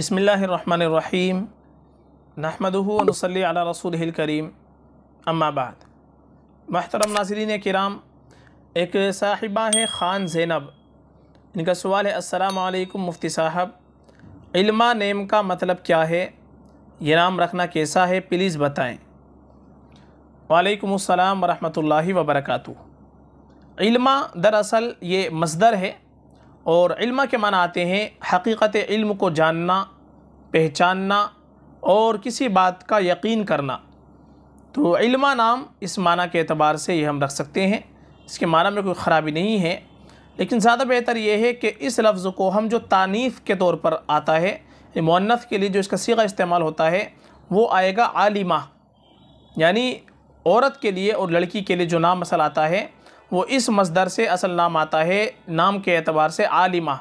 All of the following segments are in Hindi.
बसमीम नहमदनसली रसूल करीम अम्माबाद महतरम नाजरीन कराम एक साहिबा हैं ख़ान ज़ैनब इनका सवाल है अस्सलाम मुफ्ती साहब इल्मा नेम का मतलब क्या है ये नाम रखना कैसा है प्लीज़ बताएँ वालेकुम अस्सलाम वरहमतुल्लाहि वबरकातु इल्मा दरअसल ये मजदर है और इल्मा के माना आते हैं हकीक़त इल्म को जानना पहचानना और किसी बात का यकीन करना तो इल्मा नाम इस माना के अतबार से ये हम रख सकते हैं इसके माना में कोई ख़राबी नहीं है लेकिन ज़्यादा बेहतर ये है कि इस लफ्ज़ को हम जो तानीफ़ के तौर पर आता है मुनफ़ के लिए जो इसका सीगा इस्तेमाल होता है वो आएगा आलिमा यानी औरत के लिए और लड़की के लिए जो नाम मसल आता है वो इस मज़दर से असल नाम आता है नाम के एतबार से आलिमा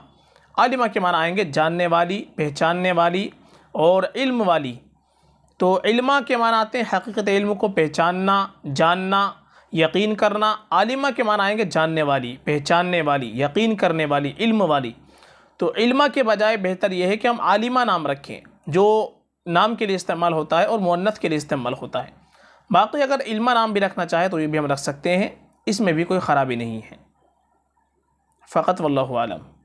आलिमा के माना आएंगे जानने वाली पहचानने वाली और इल्म वाली तो इल्मा के माना आते हैं हकीकत इल्म को पहचानना जानना यकीन करना आलिमा के माना आएंगे जानने वाली पहचानने वाली यकीन करने वाली इल्म वाली तो इल्मा के बजाय बेहतर यह है कि हम आलिमा नाम रखें जो नाम के लिए इस्तेमाल होता है और मुन्नत के लिए इस्तेमाल होता है बाकी अगर इल्मा नाम भी रखना चाहे तो ये भी हम रख सकते हैं इसमें भी कोई ख़राबी नहीं है फ़कत वल्लम